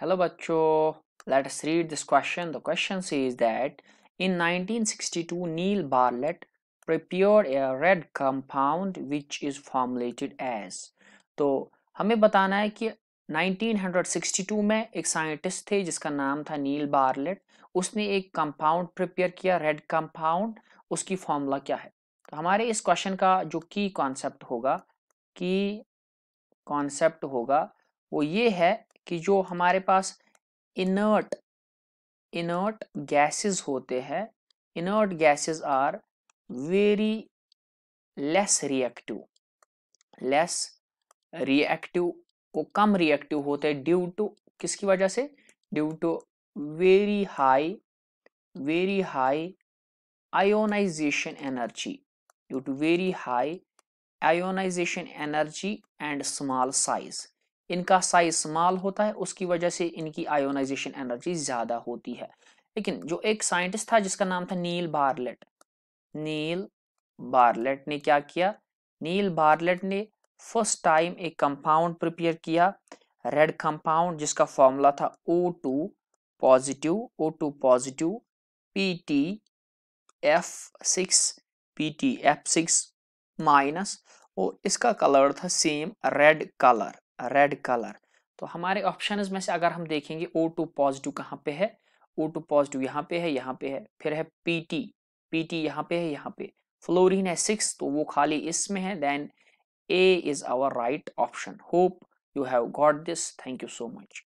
hello बच्चो let's read this question the question says that in 1962 Neil Bartlett prepared a red compound which is formulated as तो हमें बताना है कि 1962 में एक साइंटिस्ट थे जिसका नाम था नील बार्लेट उसने एक कंपाउंड प्रिपेयर किया रेड कंपाउंड उसकी फॉर्मूला क्या है तो हमारे इस क्वेश्चन का जो की कॉन्सेप्ट होगा की कॉन्सेप्ट होगा वो ये है कि जो हमारे पास इनर्ट इनर्ट गैसेस होते हैं inert gases are very less reactive less reactive वो कम रिएक्टिव होते हैं ड्यू टू किसकी वजह से due to very high very high ionisation energy due to very high ionisation energy and small size इनका साइज स्मॉल होता है उसकी वजह से इनकी आयोनाइजेशन एनर्जी ज़्यादा होती है लेकिन जो एक साइंटिस्ट था जिसका नाम था नील बार्लेट नील बार्लेट ने क्या किया नील बार्लेट ने फर्स्ट टाइम एक कंपाउंड प्रिपेयर किया रेड कंपाउंड जिसका फॉर्मूला था O two positive O two positive P T F six P T F six minus और इसका कलर था same red colour red colour तो हमारे ऑप्शन में से अगर हम देखेंगे ओ टू पॉजिटिव कहाँ पे है ओ टू पॉजिटिव यहाँ पे है यहाँ पे है फिर है पी टी पी टी यहाँ पे है यहाँ पे फ्लोरिन है सिक्स तो वो खाली इसमें है then A is our right option hope you have got this thank you so much